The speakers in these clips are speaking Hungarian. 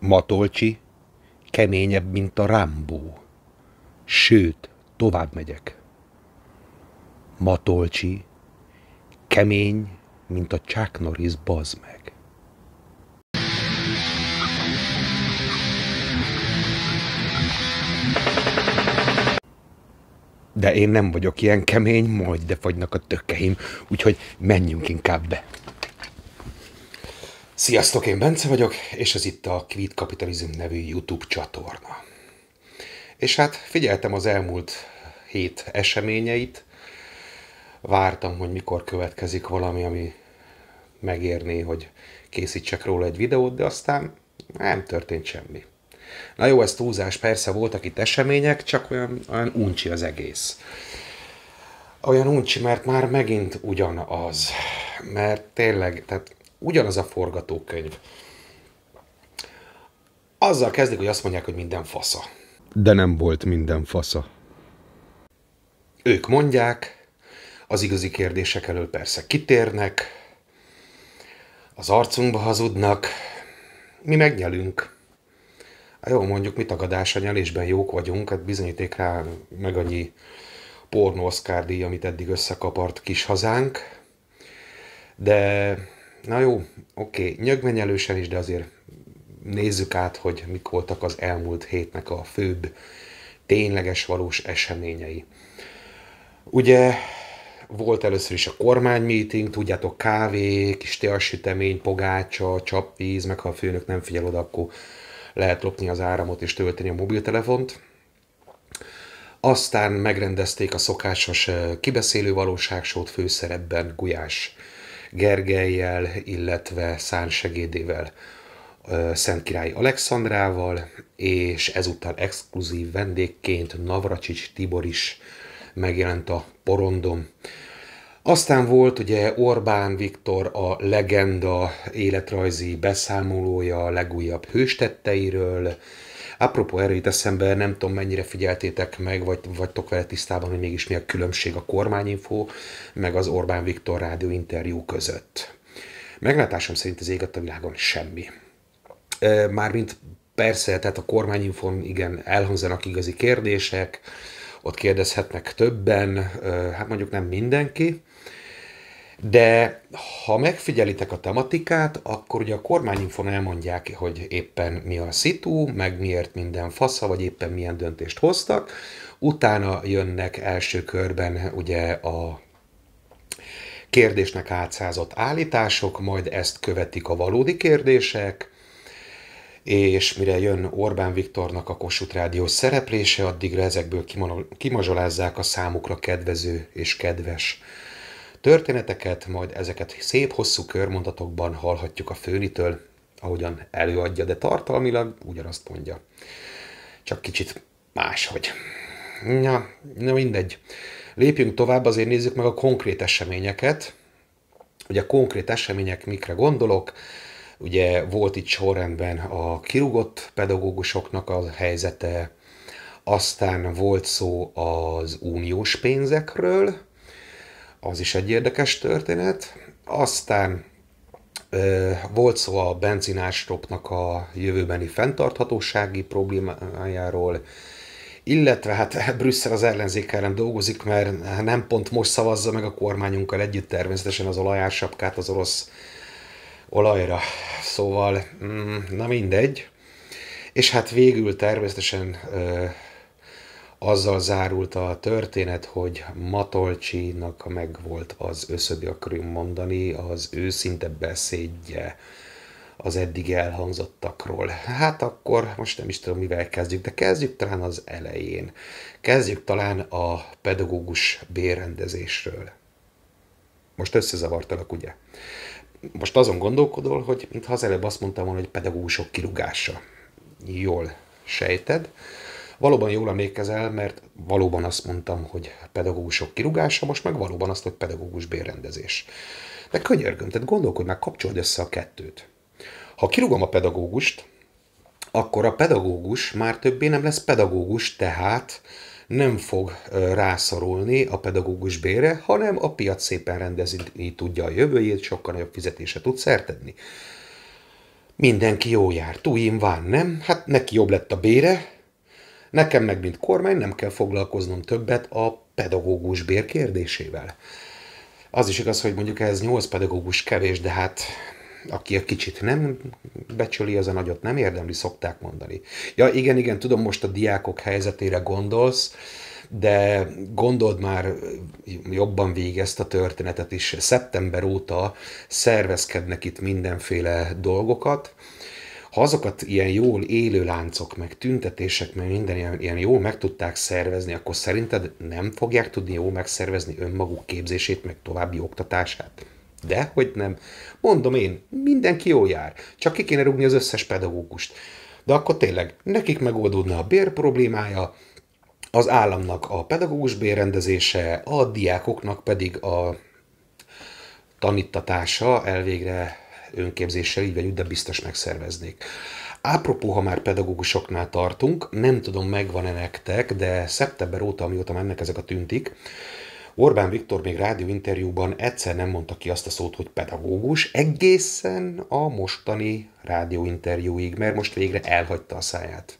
Matolcsi keményebb, mint a Rambó. Sőt, tovább megyek. Matolcsi kemény, mint a Chuck Norris, bazd meg. De én nem vagyok ilyen kemény, majd de fagynak a tökkeim, úgyhogy menjünk inkább be. Sziasztok, én Bence vagyok, és ez itt a Quid Capitalism nevű YouTube csatorna. És hát figyeltem az elmúlt hét eseményeit, vártam, hogy mikor következik valami, ami megérné, hogy készítsek róla egy videót, de aztán nem történt semmi. Na jó, ez túlzás, persze voltak itt események, csak olyan, olyan uncsi az egész. Olyan uncsi, mert már megint ugyanaz. Mert tényleg, tehát ugyanaz a forgatókönyv. Azzal kezdik, hogy azt mondják, hogy minden fasza. De nem volt minden fasza. Ők mondják, az igazi kérdések elől persze kitérnek, az arcunkba hazudnak, mi megnyelünk. Hát jó, mondjuk mi a nyelésben jók vagyunk, hát bizonyíték rá meg annyi pornó díj, amit eddig összekapart kis hazánk, de Na jó, oké, okay. nyögmenyelősen is, de azért nézzük át, hogy mik voltak az elmúlt hétnek a főbb tényleges valós eseményei. Ugye volt először is a kormánymeeting, tudjátok, kávé, kis teasütemény, pogácsa, csapvíz, meg ha a főnök nem figyel oda, akkor lehet lopni az áramot és tölteni a mobiltelefont. Aztán megrendezték a szokásos eh, kibeszélő valóságsót főszerepben Gulyás Gergelyel, illetve Szán segédével, Szentkirályi Alexandrával, és ezúttal exkluzív vendégként Navracsics Tibor is megjelent a porondom. Aztán volt ugye Orbán Viktor a legenda életrajzi beszámolója a legújabb hőstetteiről, Apropó erről jut eszembe, nem tudom mennyire figyeltétek meg, vagy vagytok vele tisztában, hogy mégis mi a különbség a kormányinfo, meg az Orbán Viktor rádió interjú között. Meglátásom szerint az ég a világon semmi. Mármint persze, tehát a kormányinfon igen, elhangzanak igazi kérdések, ott kérdezhetnek többen, hát mondjuk nem mindenki, de ha megfigyelitek a tematikát, akkor ugye a kormányinfon elmondják, hogy éppen mi a szitu, meg miért minden fasza, vagy éppen milyen döntést hoztak. Utána jönnek első körben ugye a kérdésnek átszázott állítások, majd ezt követik a valódi kérdések, és mire jön Orbán Viktornak a Kossuth Rádió szereplése, addigra ezekből kimazsolázzák a számukra kedvező és kedves történeteket, majd ezeket szép hosszú körmondatokban hallhatjuk a főnitől, ahogyan előadja, de tartalmilag ugyanazt mondja. Csak kicsit máshogy. Na, na mindegy. Lépjünk tovább, azért nézzük meg a konkrét eseményeket. Ugye a konkrét események mikre gondolok, ugye volt itt sorrendben a kirugott pedagógusoknak a helyzete, aztán volt szó az uniós pénzekről, az is egy érdekes történet. Aztán volt szó a benzinástropnak a jövőbeni fenntarthatósági problémájáról, illetve hát Brüsszel az ellenzék ellen dolgozik, mert nem pont most szavazza meg a kormányunkkal együtt természetesen az olajársapkát az orosz olajra. Szóval, mm, na mindegy. És hát végül természetesen azzal zárult a történet, hogy Matolcsinak megvolt az összödi akarjuk mondani, az őszinte beszédje az eddig elhangzottakról. Hát akkor most nem is tudom, mivel kezdjük, de kezdjük talán az elején. Kezdjük talán a pedagógus bérrendezésről. Most összezavartalak, ugye? Most azon gondolkodol, hogy mintha az előbb azt mondtam volna, hogy pedagógusok kirugása. Jól sejted. Valóban jól emlékezel, mert valóban azt mondtam, hogy pedagógusok kirúgása, most meg valóban azt, hogy pedagógus bérrendezés. De könyörgöm, tehát gondolkodj meg, kapcsold össze a kettőt. Ha kirúgom a pedagógust, akkor a pedagógus már többé nem lesz pedagógus, tehát nem fog rászorulni a pedagógus bére, hanem a piac szépen rendezni tudja a jövőjét, sokkal nagyobb fizetése tud szertedni. Mindenki jó jár, túl van, nem? Hát neki jobb lett a bére, Nekem meg, mint kormány nem kell foglalkoznom többet a pedagógus bér kérdésével. Az is igaz, hogy mondjuk ez 8 pedagógus kevés, de hát aki a kicsit nem becsüli, az a nagyot nem érdemli, szokták mondani. Ja, igen, igen, tudom, most a diákok helyzetére gondolsz, de gondold már jobban végig ezt a történetet is. Szeptember óta szervezkednek itt mindenféle dolgokat, ha azokat ilyen jól élő láncok, meg tüntetések, meg minden ilyen, ilyen jól meg tudták szervezni, akkor szerinted nem fogják tudni jól megszervezni önmaguk képzését, meg további oktatását? De hogy nem. Mondom én, mindenki jól jár, csak ki kéne rúgni az összes pedagógust. De akkor tényleg, nekik megoldódna a bér problémája, az államnak a pedagógus bérrendezése, a diákoknak pedig a tanítatása elvégre önképzéssel így vagy úgy, de biztos megszerveznék. Apropó, ha már pedagógusoknál tartunk, nem tudom megvan-e nektek, de szeptember óta, amióta mennek ezek a tüntik, Orbán Viktor még rádióinterjúban egyszer nem mondta ki azt a szót, hogy pedagógus, egészen a mostani rádióinterjúig, mert most végre elhagyta a száját.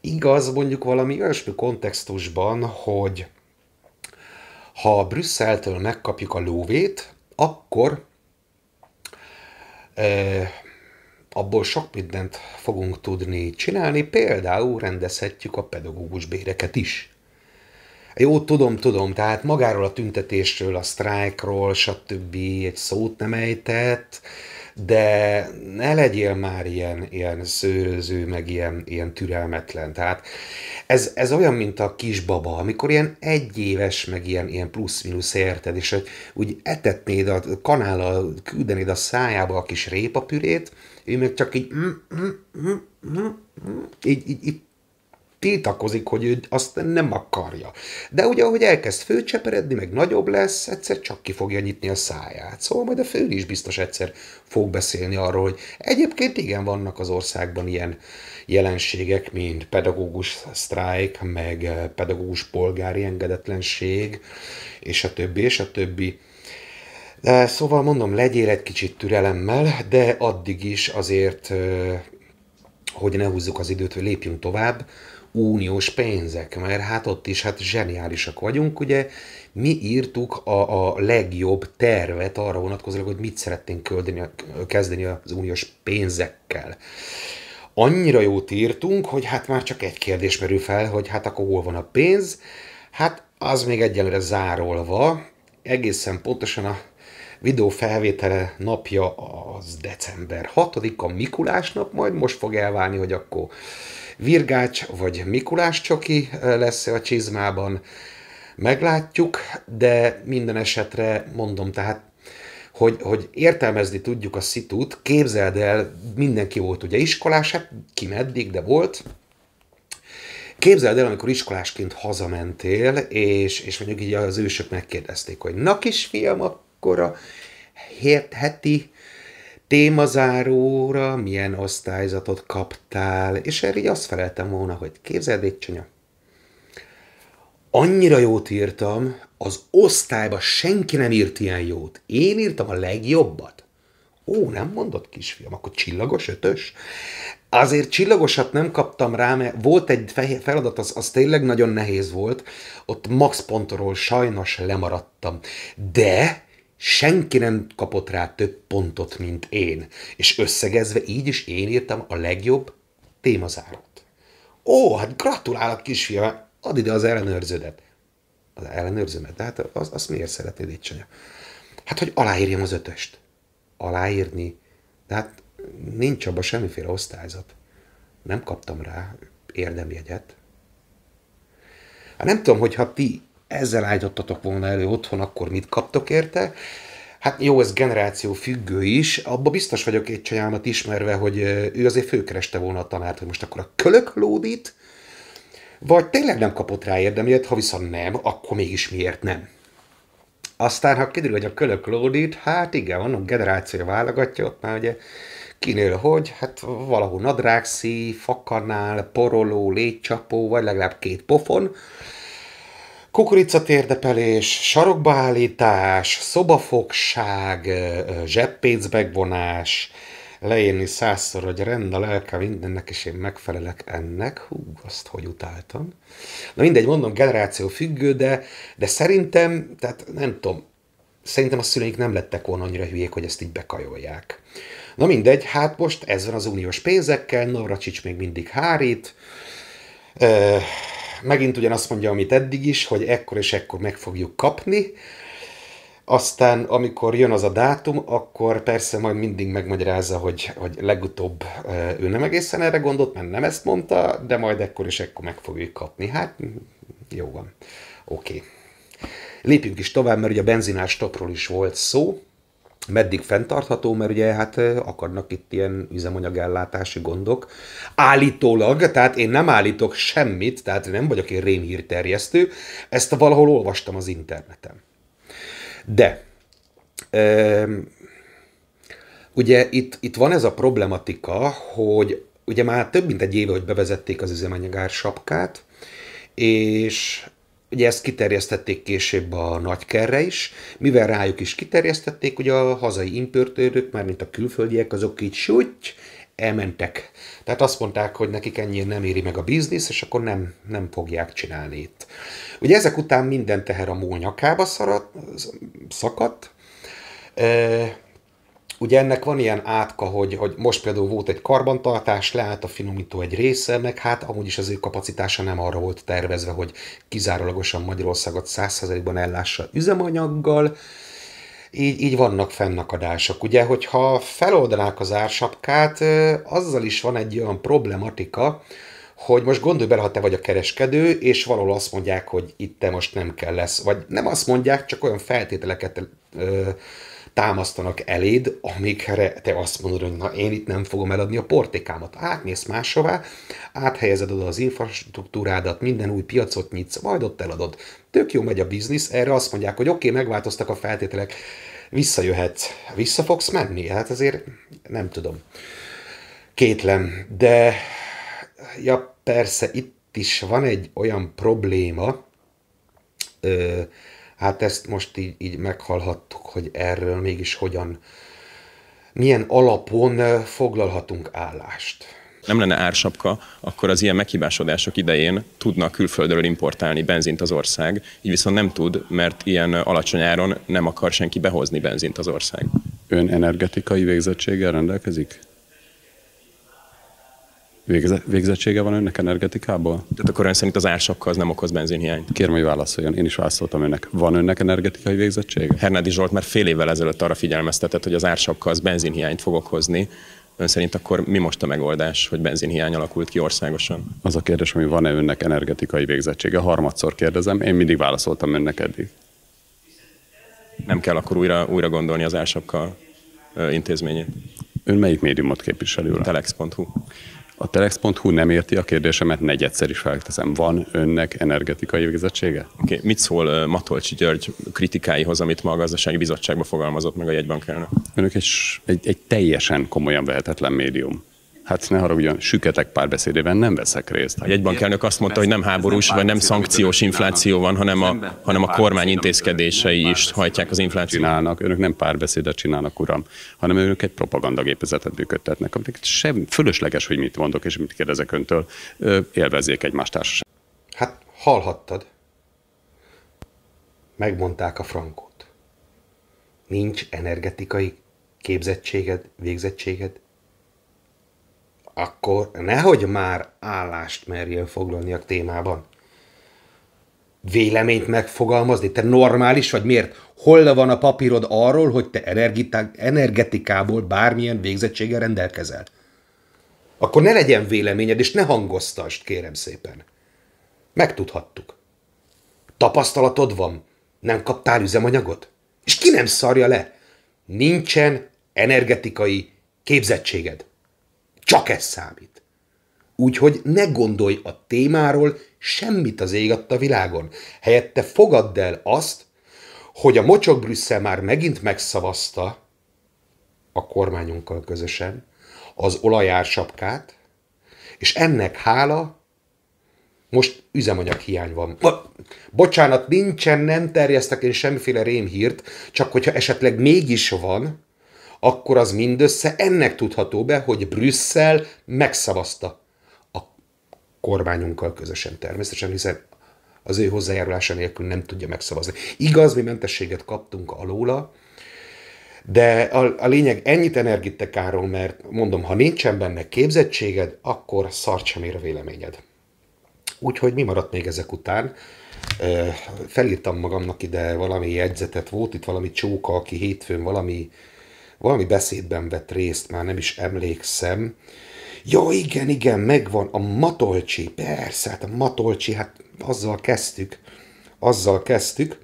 Igaz, mondjuk valami olyasmi kontextusban, hogy ha Brüsszeltől megkapjuk a lóvét, akkor abból sok mindent fogunk tudni csinálni, például rendezhetjük a pedagógus béreket is. Jó, tudom, tudom, tehát magáról a tüntetésről, a sztrájkról, stb. egy szót nem ejtett, de ne legyél már ilyen, ilyen szőröző, meg ilyen, ilyen türelmetlen. Tehát ez, ez olyan, mint a kisbaba, amikor ilyen egyéves, meg ilyen, ilyen plusz-minusz érted, és hogy úgy etetnéd a kanállal, küldenéd a szájába a kis répapürét, ő meg csak így, mm, mm, mm, így, így, így tiltakozik, hogy ő azt nem akarja. De ugye, ahogy elkezd főcseperedni, meg nagyobb lesz, egyszer csak ki fogja nyitni a száját. Szóval majd a fő is biztos egyszer fog beszélni arról, hogy egyébként igen, vannak az országban ilyen jelenségek, mint pedagógus sztrájk, meg eh, pedagógus polgári engedetlenség, és a többi, és a többi. De szóval mondom, legyél egy kicsit türelemmel, de addig is azért, eh, hogy ne húzzuk az időt, hogy lépjünk tovább, uniós pénzek, mert hát ott is hát zseniálisak vagyunk, ugye mi írtuk a, a legjobb tervet arra vonatkozólag, hogy mit szeretnénk köldeni, kezdeni az uniós pénzekkel. Annyira jót írtunk, hogy hát már csak egy kérdés merül fel, hogy hát akkor hol van a pénz, hát az még egyelőre zárolva, egészen pontosan a videó felvétele napja az december 6-a, Mikulás nap, majd most fog elválni, hogy akkor virgács vagy Mikulás csoki lesz e a csizmában, meglátjuk, de minden esetre mondom, tehát hogy, hogy értelmezni tudjuk a szitút, képzeld el, mindenki volt ugye iskolás, hát ki meddig, de volt, Képzeld el, amikor iskolásként hazamentél, és, és mondjuk így az ősök megkérdezték, hogy na kisfiam, akkor a heti témazáróra milyen osztályzatot kaptál, és erre így azt feleltem volna, hogy képzeld, csanya. annyira jót írtam, az osztályba senki nem írt ilyen jót. Én írtam a legjobbat. Ó, nem mondott kisfiam, akkor csillagos ötös? Azért csillagosat nem kaptam rá, mert volt egy feladat, az, az tényleg nagyon nehéz volt, ott max pontról sajnos lemaradtam. De senki nem kapott rá több pontot, mint én. És összegezve így is én írtam a legjobb témazárót. Ó, hát gratulálok, kisfiam, add ide az ellenőrződet. Az ellenőrződet, de hát az, azt miért szeretnéd itt csinálni? Hát, hogy aláírjam az ötöst. Aláírni, de hát nincs abban semmiféle osztályzat. Nem kaptam rá érdemjegyet. Hát nem tudom, hogyha ti ezzel állítottatok volna elő otthon, akkor mit kaptok érte? Hát jó, ez generáció függő is. Abba biztos vagyok egy csajámat ismerve, hogy ő azért főkereste volna a tanárt, hogy most akkor a kölök lódít, vagy tényleg nem kapott rá érdemért, ha viszont nem, akkor mégis miért nem? Aztán, ha kiderül, hogy a kölök lódít, hát igen, a generáció válogatja, ott már ugye kinél hogy, hát valahol nadrágszi, fakanál, poroló, légycsapó, vagy legalább két pofon, kukoricatérdepelés, sarokbaállítás, szobafogság, zseppénz megvonás, leírni százszor, hogy rend a lelke mindennek, és én megfelelek ennek. Hú, azt hogy utáltam. Na mindegy, mondom, generáció függő, de, de szerintem, tehát nem tudom, szerintem a szüleink nem lettek volna annyira hülyék, hogy ezt így bekajolják. Na mindegy, hát most ez van az uniós pénzekkel, Navracsics még mindig hárít, megint ugyanazt mondja, amit eddig is, hogy ekkor és ekkor meg fogjuk kapni, aztán, amikor jön az a dátum, akkor persze majd mindig megmagyarázza, hogy, hogy legutóbb ő nem egészen erre gondolt, mert nem ezt mondta, de majd ekkor és ekkor meg fogjuk kapni. Hát, jó van. Oké. Okay. Lépjünk is tovább, mert ugye a benzinás topról is volt szó meddig fenntartható, mert ugye hát akarnak itt ilyen üzemanyagellátási gondok. Állítólag, tehát én nem állítok semmit, tehát nem vagyok én rémhírterjesztő, ezt valahol olvastam az interneten. De ugye itt, itt van ez a problematika, hogy ugye már több mint egy éve, hogy bevezették az üzemanyagár sapkát, és Ugye ezt kiterjesztették később a nagykerre is, mivel rájuk is kiterjesztették, ugye a hazai importőrök, már mint a külföldiek, azok így súgy, elmentek. Tehát azt mondták, hogy nekik ennyire nem éri meg a biznisz, és akkor nem, nem fogják csinálni itt. Ugye ezek után minden teher a mól nyakába szaradt, szakadt, Ugye ennek van ilyen átka, hogy, hogy most például volt egy karbantartás, leállt a finomító egy része, meg hát amúgy is az ő kapacitása nem arra volt tervezve, hogy kizárólagosan Magyarországot 100%-ban ellássa üzemanyaggal, így, így vannak fennakadások. Ugye, hogyha feloldanák az ársapkát, azzal is van egy olyan problematika, hogy most gondolj bele, ha te vagy a kereskedő, és valahol azt mondják, hogy itt te most nem kell lesz, vagy nem azt mondják, csak olyan feltételeket ö, támasztanak eléd, amikre te azt mondod, hogy na én itt nem fogom eladni a portékámat. Átmész máshová, áthelyezed oda az infrastruktúrádat, minden új piacot nyitsz, majd ott eladod. Tök jó megy a biznisz, erre azt mondják, hogy oké, okay, megváltoztak a feltételek, visszajöhetsz. Vissza fogsz menni? Hát azért nem tudom. Kétlem. De ja, persze, itt is van egy olyan probléma, ö, hát ezt most így, így meghallhattuk, hogy erről mégis hogyan, milyen alapon foglalhatunk állást. Nem lenne ársapka, akkor az ilyen meghibásodások idején tudna külföldről importálni benzint az ország, így viszont nem tud, mert ilyen alacsony áron nem akar senki behozni benzint az ország. Ön energetikai végzettséggel rendelkezik? Végze, végzettsége van önnek energetikából? Tehát akkor ön szerint az ársakkal az nem okoz benzinhiányt? Kérem, hogy válaszoljon. Én is válaszoltam önnek. Van önnek energetikai végzettsége? Hernádi Zsolt már fél évvel ezelőtt arra figyelmeztetett, hogy az ársakkal az benzinhiányt fog okozni. Ön szerint akkor mi most a megoldás, hogy benzinhiány alakult ki országosan? Az a kérdés, hogy van-e önnek energetikai végzettsége? Harmadszor kérdezem, én mindig válaszoltam önnek eddig. Nem kell akkor újra, újra gondolni az ársakkal intézményét. Ön melyik médiumot képviselő? Telex.hu. A telex.hu nem érti a kérdésemet, negyedszer is felteszem. Van önnek energetikai végzettsége? Okay. Mit szól Matolcsi György kritikáihoz, amit ma a gazdasági bizottságban fogalmazott meg a jegybank elnök? Önök egy, egy, egy teljesen komolyan vehetetlen médium. Hát ne haragudjon, süketek párbeszédében nem veszek részt. Egy bankelnök azt mondta, hogy nem háborús, vagy nem szankciós infláció van, hanem a, hanem a kormány intézkedései is hajtják az inflációt. Csinálnak, önök nem párbeszédet csinálnak, uram, hanem önök egy propagandagépezetet működtetnek, amik sem fölösleges, hogy mit mondok és mit kérdezek öntől, élvezzék egymást társaság. Hát hallhattad. Megmondták a frankot. Nincs energetikai képzettséged, végzettséged, akkor nehogy már állást merjél foglalni a témában. Véleményt megfogalmazni? Te normális vagy miért? Hol van a papírod arról, hogy te energetikából bármilyen végzettséggel rendelkezel? Akkor ne legyen véleményed, és ne hangoztasd, kérem szépen. Megtudhattuk. Tapasztalatod van? Nem kaptál üzemanyagot? És ki nem szarja le? Nincsen energetikai képzettséged. Csak ez számít. Úgyhogy ne gondolj a témáról semmit az ég a világon. Helyette fogadd el azt, hogy a mocsok Brüsszel már megint megszavazta a kormányunkkal közösen az olajársapkát, és ennek hála most üzemanyag hiány van. Bocsánat, nincsen, nem terjesztek én semmiféle rémhírt, csak hogyha esetleg mégis van, akkor az mindössze ennek tudható be, hogy Brüsszel megszavazta a kormányunkkal közösen természetesen, hiszen az ő hozzájárulása nélkül nem tudja megszavazni. Igaz, mi mentességet kaptunk alóla, de a, a lényeg ennyit energitekáról, mert mondom, ha nincsen benne képzettséged, akkor szart sem ér a véleményed. Úgyhogy mi maradt még ezek után? Felírtam magamnak ide valami jegyzetet, volt itt valami csóka, aki hétfőn valami valami beszédben vett részt, már nem is emlékszem. Ja, igen, igen, megvan, a Matolcsi, persze, hát a Matolcsi, hát azzal kezdtük, azzal kezdtük.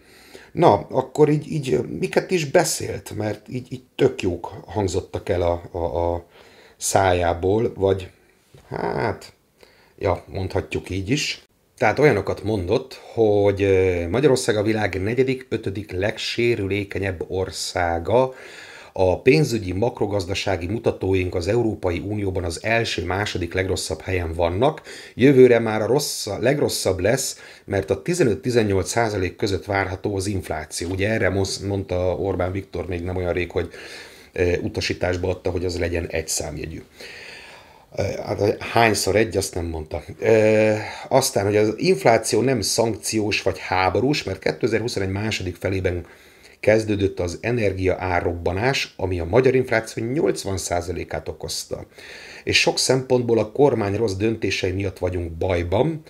Na, akkor így, így miket is beszélt, mert így, így tök jók hangzottak el a, a, a szájából, vagy hát, ja, mondhatjuk így is. Tehát olyanokat mondott, hogy Magyarország a világ negyedik, ötödik legsérülékenyebb országa, a pénzügyi makrogazdasági mutatóink az Európai Unióban az első-második legrosszabb helyen vannak. Jövőre már a rossz, legrosszabb lesz, mert a 15-18 százalék között várható az infláció. Ugye erre mondta Orbán Viktor még nem olyan rég, hogy e, utasításba adta, hogy az legyen egy számjegyű. E, hát hányszor egy, azt nem mondta. E, aztán, hogy az infláció nem szankciós vagy háborús, mert 2021 második felében kezdődött az energia árrobbanás, ami a magyar infláció 80%-át okozta. És sok szempontból a kormány rossz döntései miatt vagyunk bajban,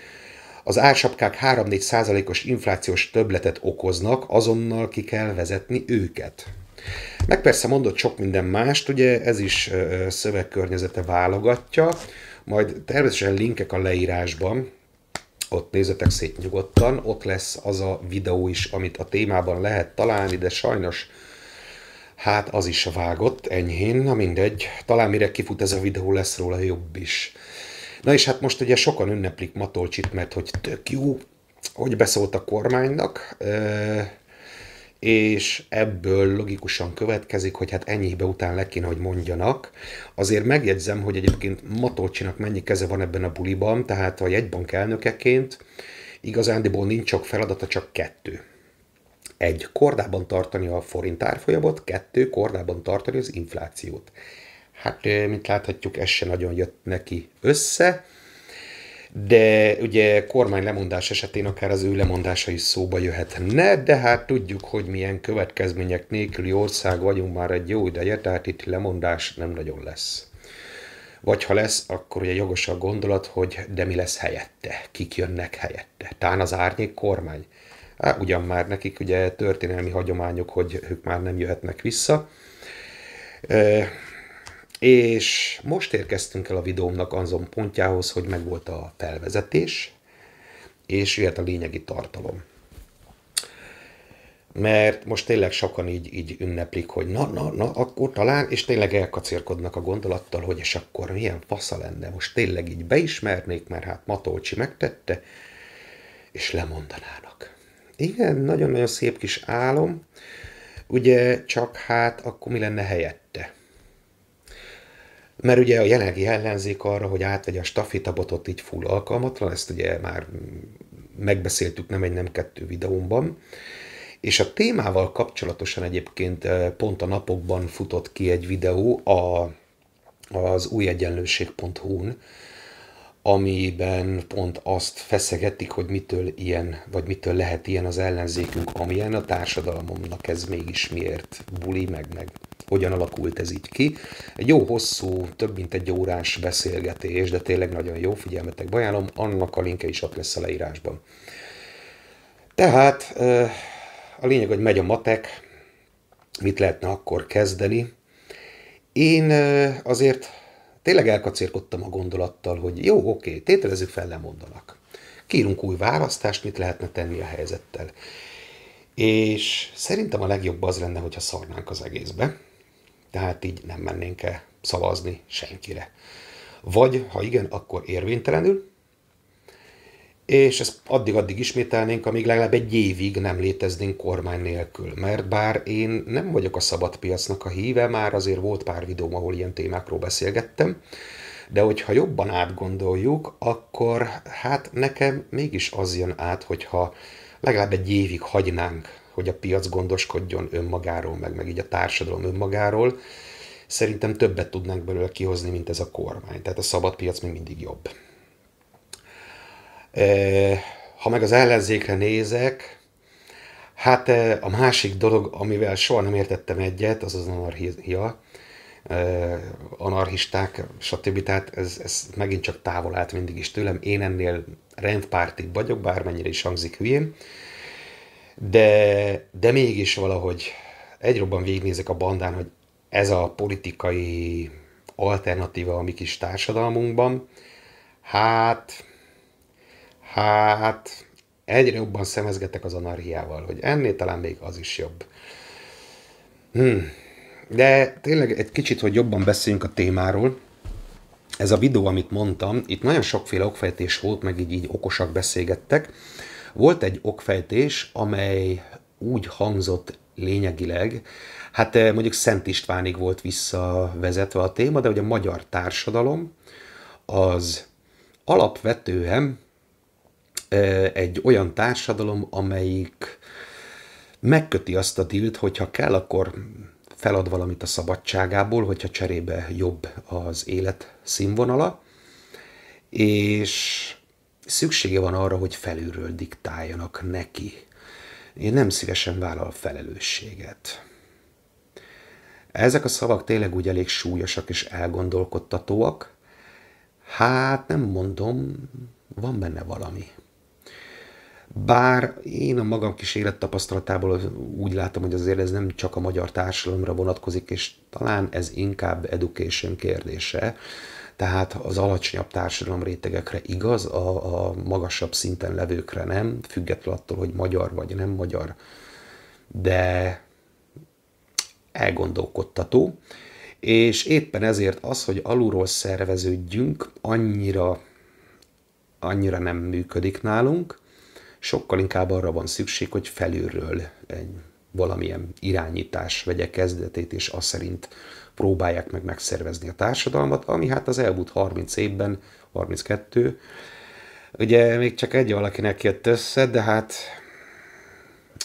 az ársapkák 3-4 os inflációs töbletet okoznak, azonnal ki kell vezetni őket. Meg persze mondott sok minden mást, ugye ez is szövegkörnyezete válogatja, majd természetesen linkek a leírásban, ott nézzetek szét nyugodtan, ott lesz az a videó is, amit a témában lehet találni, de sajnos hát az is vágott enyhén, na mindegy, talán mire kifut ez a videó, lesz róla jobb is. Na és hát most ugye sokan ünneplik Matolcsit, mert hogy tök jó, hogy beszólt a kormánynak, és ebből logikusan következik, hogy hát ennyibe után le kéne, hogy mondjanak. Azért megjegyzem, hogy egyébként Matolcsinak mennyi keze van ebben a buliban, tehát a jegybank elnökeként igazándiból nincs csak feladata, csak kettő. Egy, kordában tartani a forint árfolyamot, kettő, kordában tartani az inflációt. Hát, mint láthatjuk, ez se nagyon jött neki össze de ugye kormány lemondás esetén akár az ő lemondása is szóba jöhetne, de hát tudjuk, hogy milyen következmények nélküli ország vagyunk már egy jó ideje, tehát itt lemondás nem nagyon lesz. Vagy ha lesz, akkor ugye jogos a gondolat, hogy de mi lesz helyette, kik jönnek helyette. Tán az árnyék kormány. Hát ugyan már nekik ugye történelmi hagyományok, hogy ők már nem jöhetnek vissza. És most érkeztünk el a videómnak azon pontjához, hogy megvolt a felvezetés, és jöhet a lényegi tartalom. Mert most tényleg sokan így, így ünneplik, hogy na, na, na, akkor talán, és tényleg elkacérkodnak a gondolattal, hogy és akkor milyen fasza lenne, most tényleg így beismernék, mert hát Matolcsi megtette, és lemondanának. Igen, nagyon-nagyon szép kis álom, ugye csak hát akkor mi lenne helyette? mert ugye a jelenlegi ellenzék arra, hogy átvegye a stafétabotot így full alkalmatlan, ezt ugye már megbeszéltük nem egy, nem kettő videómban, és a témával kapcsolatosan egyébként eh, pont a napokban futott ki egy videó a, az újegyenlőség.hu-n, amiben pont azt feszegetik, hogy mitől ilyen, vagy mitől lehet ilyen az ellenzékünk, amilyen a társadalomnak ez mégis miért buli, meg, meg hogyan alakult ez így ki. Egy jó hosszú, több mint egy órás beszélgetés, de tényleg nagyon jó, figyelmetek ajánlom, annak a linke is ott lesz a leírásban. Tehát a lényeg, hogy megy a matek, mit lehetne akkor kezdeni. Én azért Tényleg elkacérkodtam a gondolattal, hogy jó, oké, tételezzük fel, lemondanak. Kírunk új választást, mit lehetne tenni a helyzettel. És szerintem a legjobb az lenne, hogyha szarnánk az egészbe. Tehát így nem mennénk el szavazni senkire. Vagy, ha igen, akkor érvénytelenül, és ezt addig-addig ismételnénk, amíg legalább egy évig nem léteznénk kormány nélkül. Mert bár én nem vagyok a szabad piacnak a híve, már azért volt pár videóm, ahol ilyen témákról beszélgettem, de hogyha jobban átgondoljuk, akkor hát nekem mégis az jön át, hogyha legalább egy évig hagynánk, hogy a piac gondoskodjon önmagáról, meg, meg így a társadalom önmagáról, szerintem többet tudnánk belőle kihozni, mint ez a kormány. Tehát a szabad piac még mindig jobb. Ha meg az ellenzékre nézek, hát a másik dolog, amivel soha nem értettem egyet, az az anarchia, anarchisták, stb. Tehát ez, ez megint csak távol állt mindig is tőlem. Én ennél rendpárti vagyok, bármennyire is hangzik hülyén, de, de mégis valahogy egy robban végignézek a bandán, hogy ez a politikai alternatíva a mi kis társadalmunkban, hát hát egyre jobban szemezgetek az anarhiával, hogy ennél talán még az is jobb. Hmm. De tényleg egy kicsit, hogy jobban beszéljünk a témáról. Ez a videó, amit mondtam, itt nagyon sokféle okfejtés volt, meg így, így okosak beszélgettek. Volt egy okfejtés, amely úgy hangzott lényegileg, hát eh, mondjuk Szent Istvánig volt visszavezetve a téma, de hogy a magyar társadalom az alapvetően egy olyan társadalom, amelyik megköti azt a dílt, hogyha kell, akkor felad valamit a szabadságából, hogyha cserébe jobb az élet színvonala, és szüksége van arra, hogy felülről diktáljanak neki. Én nem szívesen vállal a felelősséget. Ezek a szavak tényleg úgy elég súlyosak és elgondolkodtatóak. Hát nem mondom, van benne valami. Bár én a magam kis élettapasztalatából úgy látom, hogy azért ez nem csak a magyar társadalomra vonatkozik, és talán ez inkább education kérdése, tehát az alacsonyabb társadalom rétegekre igaz, a, a magasabb szinten levőkre nem, függetlenül attól, hogy magyar vagy nem magyar, de elgondolkodtató. És éppen ezért az, hogy alulról szerveződjünk, annyira, annyira nem működik nálunk, sokkal inkább arra van szükség, hogy felülről egy valamilyen irányítás vegye kezdetét, és azt szerint próbálják meg megszervezni a társadalmat, ami hát az elmúlt 30 évben, 32, ugye még csak egy valakinek jött össze, de hát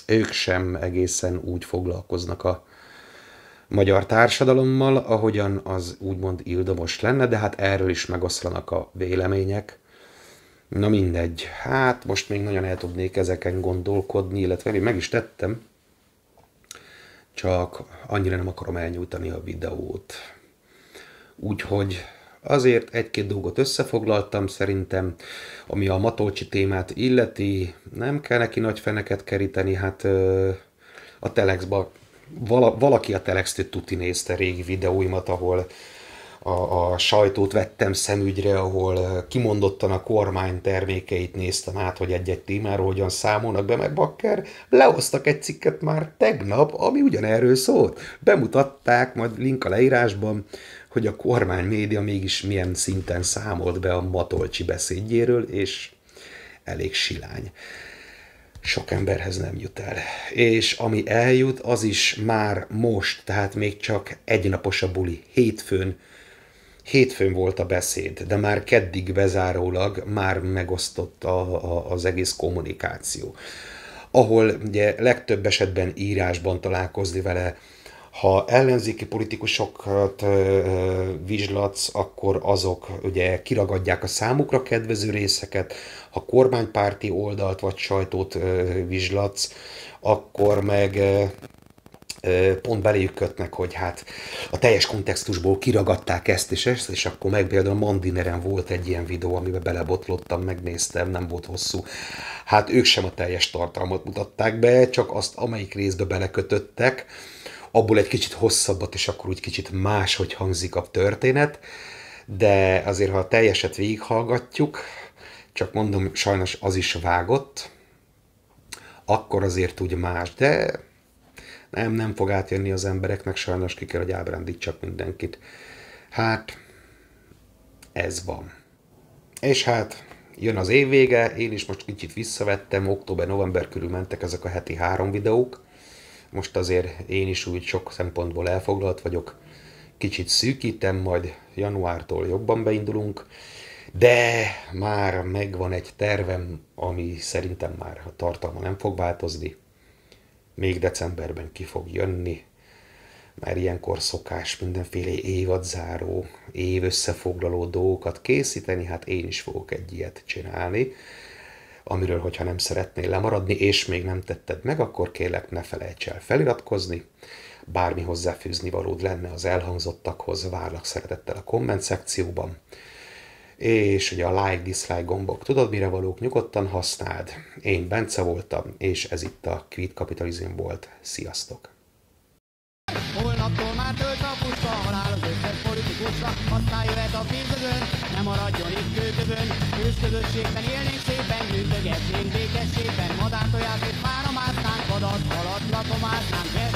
ők sem egészen úgy foglalkoznak a magyar társadalommal, ahogyan az úgymond ildomos lenne, de hát erről is megoszlanak a vélemények. Na mindegy, hát most még nagyon el tudnék ezeken gondolkodni, illetve én meg is tettem, csak annyira nem akarom elnyújtani a videót. Úgyhogy azért egy-két dolgot összefoglaltam szerintem, ami a Matolcsi témát illeti, nem kell neki nagy feneket keríteni, hát a Telexba, vala, valaki a telex tuti nézte régi videóimat, ahol a, a sajtót vettem szemügyre, ahol eh, kimondottan a kormány termékeit néztem át, hogy egy-egy témáról hogyan számolnak be, meg bakker, lehoztak egy cikket már tegnap, ami ugyanerről szólt. Bemutatták, majd link a leírásban, hogy a kormány média mégis milyen szinten számolt be a Matolcsi beszédjéről, és elég silány sok emberhez nem jut el. És ami eljut, az is már most, tehát még csak egynapos a buli, hétfőn Hétfőn volt a beszéd, de már keddig bezárólag már megosztott a, a, az egész kommunikáció. Ahol ugye legtöbb esetben írásban találkozni vele, ha ellenzéki politikusokat vizslatsz, akkor azok ugye kiragadják a számukra kedvező részeket, ha kormánypárti oldalt vagy sajtót vizslatsz, akkor meg pont beléjük kötnek, hogy hát a teljes kontextusból kiragadták ezt és ezt, és akkor meg például a Mandineren volt egy ilyen videó, amiben belebotlottam, megnéztem, nem volt hosszú. Hát ők sem a teljes tartalmat mutatták be, csak azt, amelyik részbe belekötöttek, abból egy kicsit hosszabbat, és akkor úgy kicsit más, hogy hangzik a történet, de azért, ha a teljeset végighallgatjuk, csak mondom, sajnos az is vágott, akkor azért úgy más, de nem, nem fog átjönni az embereknek, sajnos ki kell, hogy ábrándítsak mindenkit. Hát, ez van. És hát, jön az év vége, én is most kicsit visszavettem, október-november körül mentek ezek a heti három videók. Most azért én is úgy sok szempontból elfoglalt vagyok, kicsit szűkítem, majd januártól jobban beindulunk, de már megvan egy tervem, ami szerintem már a tartalma nem fog változni még decemberben ki fog jönni, mert ilyenkor szokás mindenféle évadzáró, év összefoglaló dolgokat készíteni, hát én is fogok egy ilyet csinálni, amiről, hogyha nem szeretnél lemaradni, és még nem tetted meg, akkor kérlek ne felejts el feliratkozni, bármi hozzáfűzni valód lenne az elhangzottakhoz, várlak szeretettel a komment szekcióban, és ugye a like-dislike gombok tudod mire valók, nyugodtan használd. Én Bence voltam, és ez itt a Quid Capitalism volt. Sziasztok! Holnaptól már tölt a puska, halál az összes politikusra, aztán jöhet a pénzögön, nem maradjon itt kőkövön, őszközösségben élnénk szépen, műtögetnénk békességben, madártoját és már a másztánk, adat, halat, latomásnánk,